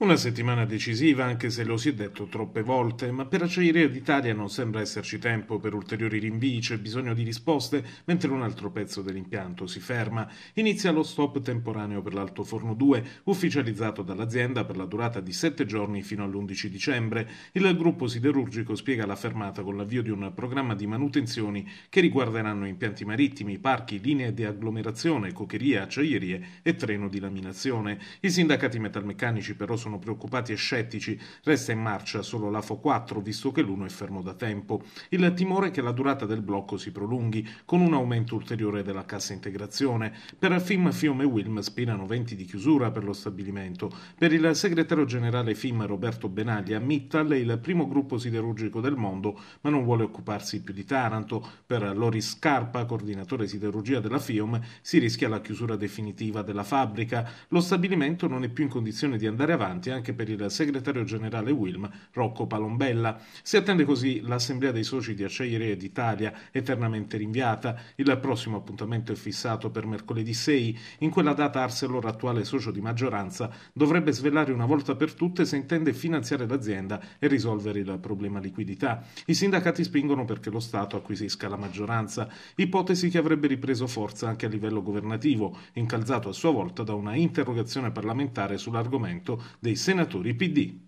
Una settimana decisiva, anche se lo si è detto troppe volte, ma per Acciaieria d'Italia non sembra esserci tempo per ulteriori rinvii, c'è bisogno di risposte, mentre un altro pezzo dell'impianto si ferma. Inizia lo stop temporaneo per l'Alto Forno 2, ufficializzato dall'azienda per la durata di 7 giorni fino all'11 dicembre. Il gruppo siderurgico spiega la fermata con l'avvio di un programma di manutenzioni che riguarderanno impianti marittimi, parchi, linee di agglomerazione, cocherie, acciaierie e treno di laminazione. I sindacati metalmeccanici però sono sono preoccupati e scettici, resta in marcia solo l'AFO 4 visto che l'uno è fermo da tempo. Il timore è che la durata del blocco si prolunghi, con un aumento ulteriore della cassa integrazione. Per FIM, Fiume e Wilm spirano venti di chiusura per lo stabilimento. Per il segretario generale FIM Roberto Benaglia, Mittal è il primo gruppo siderurgico del mondo, ma non vuole occuparsi più di Taranto. Per Loris Scarpa, coordinatore siderurgia della FIOM, si rischia la chiusura definitiva della fabbrica. Lo stabilimento non è più in condizione di andare avanti importanti anche per il segretario generale Wilm Rocco Palombella. Si attende così l'assemblea dei soci di Acciaierie d'Italia, eternamente rinviata. Il prossimo appuntamento è fissato per mercoledì 6. In quella data Arcelor, attuale socio di maggioranza, dovrebbe svelare una volta per tutte se intende finanziare l'azienda e risolvere il problema liquidità. I sindacati spingono perché lo Stato acquisisca la maggioranza, ipotesi che avrebbe ripreso forza anche a livello governativo, incalzato a sua volta da una interrogazione parlamentare sull'argomento del dei senatori PD.